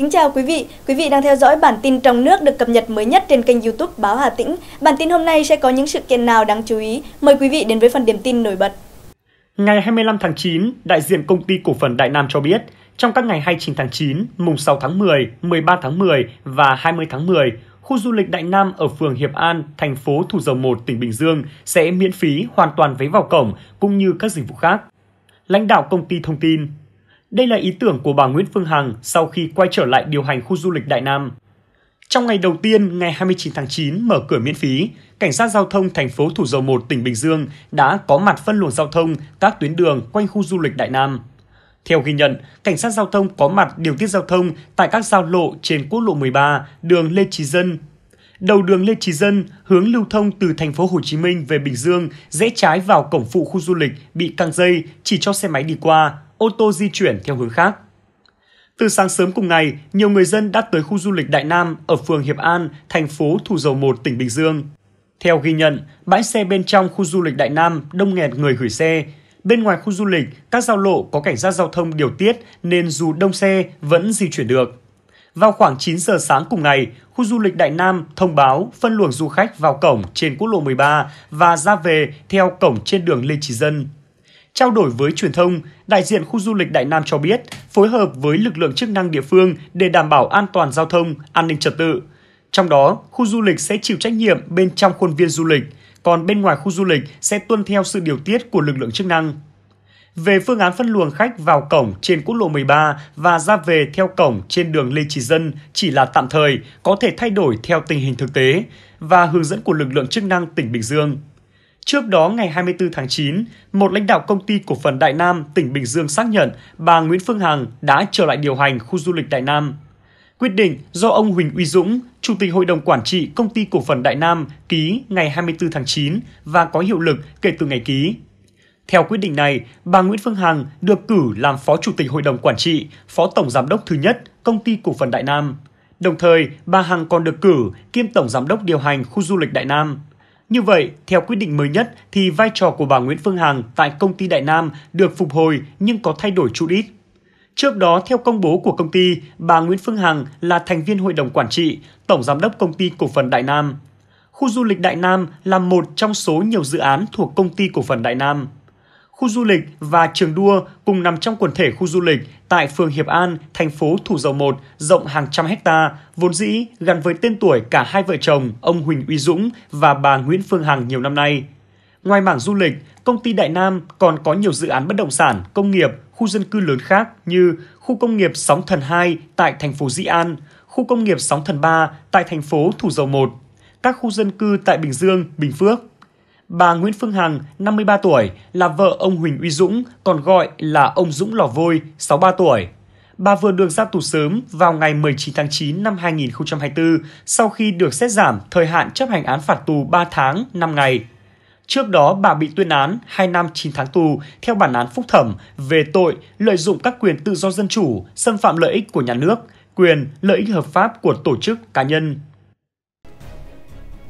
Kính chào quý vị, quý vị đang theo dõi bản tin trong nước được cập nhật mới nhất trên kênh YouTube Báo Hà Tĩnh. Bản tin hôm nay sẽ có những sự kiện nào đáng chú ý? Mời quý vị đến với phần điểm tin nổi bật. Ngày 25 tháng 9, đại diện công ty cổ phần Đại Nam cho biết, trong các ngày 29 tháng 9, mùng 6 tháng 10, 13 tháng 10 và 20 tháng 10, khu du lịch Đại Nam ở phường Hiệp An, thành phố Thủ Dầu Một, tỉnh Bình Dương sẽ miễn phí hoàn toàn vé vào cổng cũng như các dịch vụ khác. Lãnh đạo công ty thông tin, đây là ý tưởng của bà Nguyễn Phương Hằng sau khi quay trở lại điều hành khu du lịch Đại Nam. Trong ngày đầu tiên, ngày 29 tháng 9 mở cửa miễn phí, cảnh sát giao thông thành phố Thủ Dầu Một, tỉnh Bình Dương đã có mặt phân luồng giao thông các tuyến đường quanh khu du lịch Đại Nam. Theo ghi nhận, cảnh sát giao thông có mặt điều tiết giao thông tại các giao lộ trên quốc lộ 13, đường Lê Trí Dân. Đầu đường Lê Trí Dân hướng lưu thông từ thành phố Hồ Chí Minh về Bình Dương rẽ trái vào cổng phụ khu du lịch bị căng dây chỉ cho xe máy đi qua, ô tô di chuyển theo hướng khác. Từ sáng sớm cùng ngày, nhiều người dân đã tới khu du lịch Đại Nam ở phường Hiệp An, thành phố Thủ Dầu Một, tỉnh Bình Dương. Theo ghi nhận, bãi xe bên trong khu du lịch Đại Nam đông nghẹt người gửi xe. Bên ngoài khu du lịch, các giao lộ có cảnh sát giao thông điều tiết nên dù đông xe vẫn di chuyển được. Vào khoảng 9 giờ sáng cùng ngày, khu du lịch Đại Nam thông báo phân luồng du khách vào cổng trên quốc lộ 13 và ra về theo cổng trên đường Lê Trí Dân. Trao đổi với truyền thông, đại diện khu du lịch Đại Nam cho biết phối hợp với lực lượng chức năng địa phương để đảm bảo an toàn giao thông, an ninh trật tự. Trong đó, khu du lịch sẽ chịu trách nhiệm bên trong khuôn viên du lịch, còn bên ngoài khu du lịch sẽ tuân theo sự điều tiết của lực lượng chức năng. Về phương án phân luồng khách vào cổng trên quốc lộ 13 và ra về theo cổng trên đường Lê Trí Dân chỉ là tạm thời, có thể thay đổi theo tình hình thực tế và hướng dẫn của lực lượng chức năng tỉnh Bình Dương. Trước đó ngày 24 tháng 9, một lãnh đạo công ty cổ phần Đại Nam tỉnh Bình Dương xác nhận bà Nguyễn Phương Hằng đã trở lại điều hành khu du lịch Đại Nam. Quyết định do ông Huỳnh Uy Dũng, Chủ tịch Hội đồng Quản trị Công ty Cổ phần Đại Nam ký ngày 24 tháng 9 và có hiệu lực kể từ ngày ký. Theo quyết định này, bà Nguyễn Phương Hằng được cử làm Phó Chủ tịch Hội đồng Quản trị, Phó Tổng Giám đốc thứ nhất Công ty Cổ phần Đại Nam. Đồng thời, bà Hằng còn được cử kiêm Tổng Giám đốc điều hành khu du lịch Đại Nam. Như vậy, theo quyết định mới nhất thì vai trò của bà Nguyễn Phương Hằng tại công ty Đại Nam được phục hồi nhưng có thay đổi chút ít. Trước đó, theo công bố của công ty, bà Nguyễn Phương Hằng là thành viên hội đồng quản trị, tổng giám đốc công ty cổ phần Đại Nam. Khu du lịch Đại Nam là một trong số nhiều dự án thuộc công ty cổ phần Đại Nam khu du lịch và trường đua cùng nằm trong quần thể khu du lịch tại phường Hiệp An, thành phố Thủ Dầu Một, rộng hàng trăm hecta, vốn dĩ gắn với tên tuổi cả hai vợ chồng ông Huỳnh Uy Dũng và bà Nguyễn Phương Hằng nhiều năm nay. Ngoài mảng du lịch, công ty Đại Nam còn có nhiều dự án bất động sản, công nghiệp, khu dân cư lớn khác như khu công nghiệp Sóng Thần 2 tại thành phố Dĩ An, khu công nghiệp Sóng Thần 3 tại thành phố Thủ Dầu Một, các khu dân cư tại Bình Dương, Bình Phước. Bà Nguyễn Phương Hằng, 53 tuổi, là vợ ông Huỳnh Uy Dũng, còn gọi là ông Dũng Lò Vôi, 63 tuổi. Bà vừa được ra tù sớm vào ngày 19 tháng 9 năm 2024 sau khi được xét giảm thời hạn chấp hành án phạt tù 3 tháng 5 ngày. Trước đó, bà bị tuyên án 2 năm 9 tháng tù theo bản án phúc thẩm về tội lợi dụng các quyền tự do dân chủ, xâm phạm lợi ích của nhà nước, quyền, lợi ích hợp pháp của tổ chức cá nhân.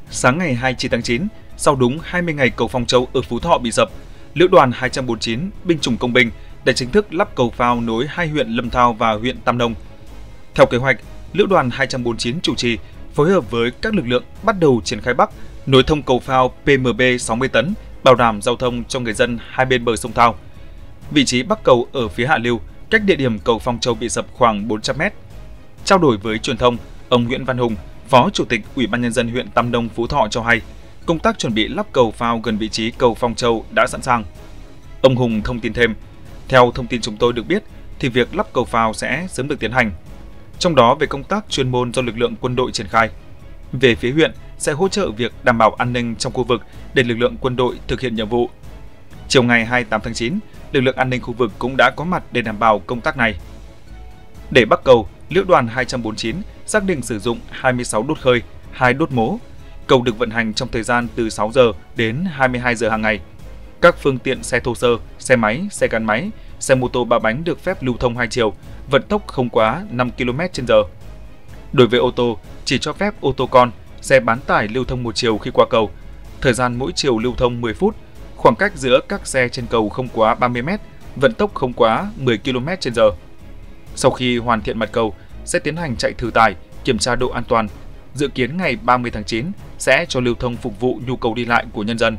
Sáng ngày 29 tháng 9, sau đúng 20 ngày cầu Phong Châu ở Phú Thọ bị sập, Lữ đoàn 249 binh chủng công binh đã chính thức lắp cầu phao nối hai huyện Lâm Thao và huyện Tam Nông. Theo kế hoạch, Lữ đoàn 249 chủ trì phối hợp với các lực lượng bắt đầu triển khai Bắc nối thông cầu phao PMB 60 tấn bảo đảm giao thông cho người dân hai bên bờ sông Thao. Vị trí bắc cầu ở phía hạ lưu, cách địa điểm cầu Phong Châu bị sập khoảng 400 m. Trao đổi với truyền thông, ông Nguyễn Văn Hùng, Phó Chủ tịch Ủy ban nhân dân huyện Tam nông Phú Thọ cho hay, công tác chuẩn bị lắp cầu phao gần vị trí cầu Phong Châu đã sẵn sàng. Ông Hùng thông tin thêm, theo thông tin chúng tôi được biết thì việc lắp cầu phao sẽ sớm được tiến hành. Trong đó về công tác chuyên môn do lực lượng quân đội triển khai. Về phía huyện sẽ hỗ trợ việc đảm bảo an ninh trong khu vực để lực lượng quân đội thực hiện nhiệm vụ. Chiều ngày 28 tháng 9, lực lượng an ninh khu vực cũng đã có mặt để đảm bảo công tác này. Để bắt cầu, Lữ đoàn 249 xác định sử dụng 26 đốt khơi, 2 đốt mố Cầu được vận hành trong thời gian từ 6 giờ đến 22 giờ hàng ngày. Các phương tiện xe thô sơ, xe máy, xe gắn máy, xe mô tô ba bánh được phép lưu thông hai chiều, vận tốc không quá 5 km/h. Đối với ô tô, chỉ cho phép ô tô con, xe bán tải lưu thông một chiều khi qua cầu. Thời gian mỗi chiều lưu thông 10 phút, khoảng cách giữa các xe trên cầu không quá 30 m, vận tốc không quá 10 km/h. Sau khi hoàn thiện mặt cầu, sẽ tiến hành chạy thử tải, kiểm tra độ an toàn. Dự kiến ngày 30 tháng 9, sẽ cho lưu thông phục vụ nhu cầu đi lại của nhân dân.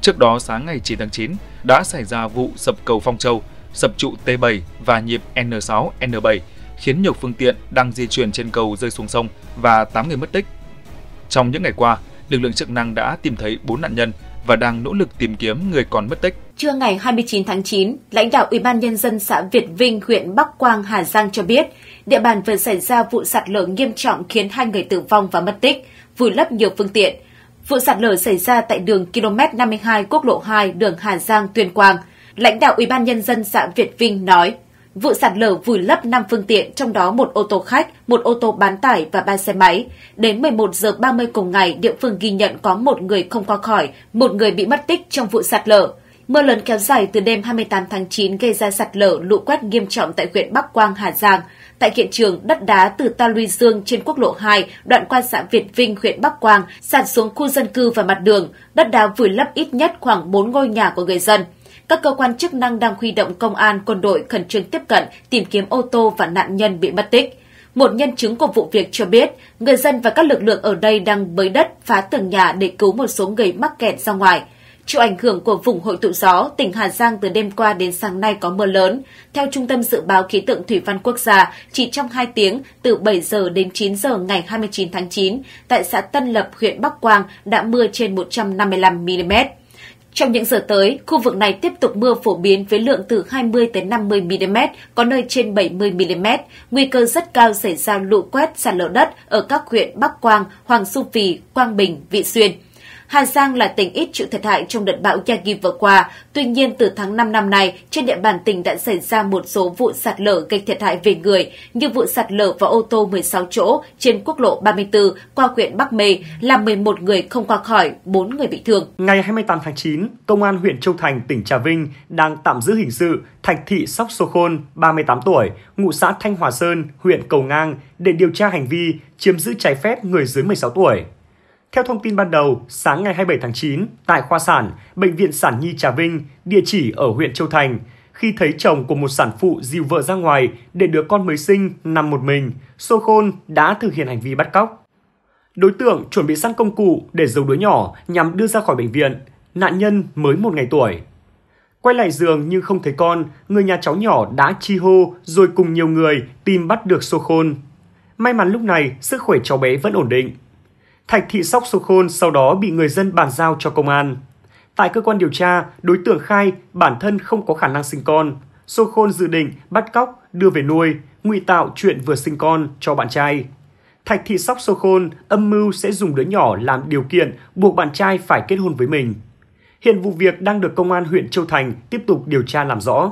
Trước đó sáng ngày 9 tháng 9 đã xảy ra vụ sập cầu Phong Châu, sập trụ T7 và nhịp N6, N7 khiến nhiều phương tiện đang di chuyển trên cầu rơi xuống sông và 8 người mất tích. Trong những ngày qua, lực lượng chức năng đã tìm thấy 4 nạn nhân và đang nỗ lực tìm kiếm người còn mất tích. Trưa ngày 29 tháng 9, lãnh đạo Ủy ban nhân dân xã Việt Vinh, huyện Bắc Quang, Hà Giang cho biết, địa bàn vừa xảy ra vụ sạt lở nghiêm trọng khiến hai người tử vong và mất tích, vùi lấp nhiều phương tiện. Vụ sạt lở xảy ra tại đường km 52 quốc lộ 2 đường Hà Giang Tuyên Quang. Lãnh đạo Ủy ban nhân dân xã Việt Vinh nói, vụ sạt lở vùi lấp 5 phương tiện, trong đó một ô tô khách, một ô tô bán tải và ba xe máy. Đến 11 giờ 30 cùng ngày, địa phương ghi nhận có một người không qua khỏi, một người bị mất tích trong vụ sạt lở. Mưa lớn kéo dài từ đêm 28 tháng 9 gây ra sạt lở lũ quét nghiêm trọng tại huyện Bắc Quang, Hà Giang, Tại hiện trường, đất đá từ ta luy dương trên quốc lộ 2, đoạn qua xã Việt Vinh, huyện Bắc Quang, sạt xuống khu dân cư và mặt đường. Đất đá vùi lấp ít nhất khoảng 4 ngôi nhà của người dân. Các cơ quan chức năng đang huy động công an, quân đội khẩn trương tiếp cận, tìm kiếm ô tô và nạn nhân bị mất tích. Một nhân chứng của vụ việc cho biết, người dân và các lực lượng ở đây đang bới đất phá tường nhà để cứu một số người mắc kẹt ra ngoài. Chịu ảnh hưởng của vùng hội tụ gió, tỉnh Hà Giang từ đêm qua đến sáng nay có mưa lớn. Theo Trung tâm Dự báo Khí tượng Thủy văn Quốc gia, chỉ trong 2 tiếng, từ 7 giờ đến 9 giờ ngày 29 tháng 9, tại xã Tân Lập, huyện Bắc Quang đã mưa trên 155mm. Trong những giờ tới, khu vực này tiếp tục mưa phổ biến với lượng từ 20 tới 50 mm, có nơi trên 70 mm, nguy cơ rất cao xảy ra lũ quét sạt lở đất ở các huyện Bắc Quang, Hoàng Su Phì, Quang Bình, Vị Xuyên. Hà Giang là tỉnh ít chịu thiệt hại trong đợt bão Yagi vừa qua. Tuy nhiên, từ tháng 5 năm nay, trên địa bàn tỉnh đã xảy ra một số vụ sạt lở gây thiệt hại về người, như vụ sạt lở vào ô tô 16 chỗ trên quốc lộ 34 qua huyện Bắc Mê, làm 11 người không qua khỏi, 4 người bị thương. Ngày 28 tháng 9, Công an huyện Châu Thành, tỉnh Trà Vinh đang tạm giữ hình sự Thạch Thị Sóc Sô Khôn, 38 tuổi, ngụ xã Thanh Hòa Sơn, huyện Cầu Ngang để điều tra hành vi chiếm giữ trái phép người dưới 16 tuổi. Theo thông tin ban đầu, sáng ngày 27 tháng 9, tại khoa sản, Bệnh viện Sản Nhi Trà Vinh, địa chỉ ở huyện Châu Thành, khi thấy chồng của một sản phụ dìu vợ ra ngoài để đứa con mới sinh nằm một mình, Sô Khôn đã thực hiện hành vi bắt cóc. Đối tượng chuẩn bị sẵn công cụ để giấu đứa nhỏ nhằm đưa ra khỏi bệnh viện. Nạn nhân mới một ngày tuổi. Quay lại giường nhưng không thấy con, người nhà cháu nhỏ đã chi hô rồi cùng nhiều người tìm bắt được Sô Khôn. May mắn lúc này sức khỏe cháu bé vẫn ổn định. Thạch Thị Sóc Sô Khôn sau đó bị người dân bàn giao cho công an. Tại cơ quan điều tra, đối tượng khai bản thân không có khả năng sinh con. Sô Khôn dự định bắt cóc, đưa về nuôi, ngụy tạo chuyện vừa sinh con cho bạn trai. Thạch Thị Sóc Sô Khôn âm mưu sẽ dùng đứa nhỏ làm điều kiện buộc bạn trai phải kết hôn với mình. Hiện vụ việc đang được công an huyện Châu Thành tiếp tục điều tra làm rõ.